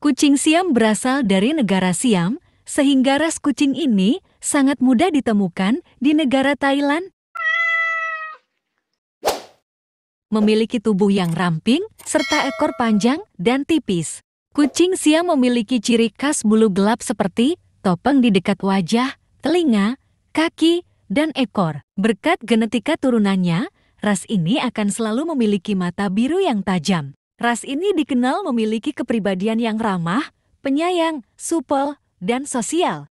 Kucing Siam berasal dari negara Siam, sehingga ras kucing ini sangat mudah ditemukan di negara Thailand. Memiliki tubuh yang ramping, serta ekor panjang dan tipis. Kucing Siam memiliki ciri khas bulu gelap seperti topeng di dekat wajah, telinga, kaki, dan ekor. Berkat genetika turunannya, ras ini akan selalu memiliki mata biru yang tajam. Ras ini dikenal memiliki kepribadian yang ramah, penyayang, supel, dan sosial.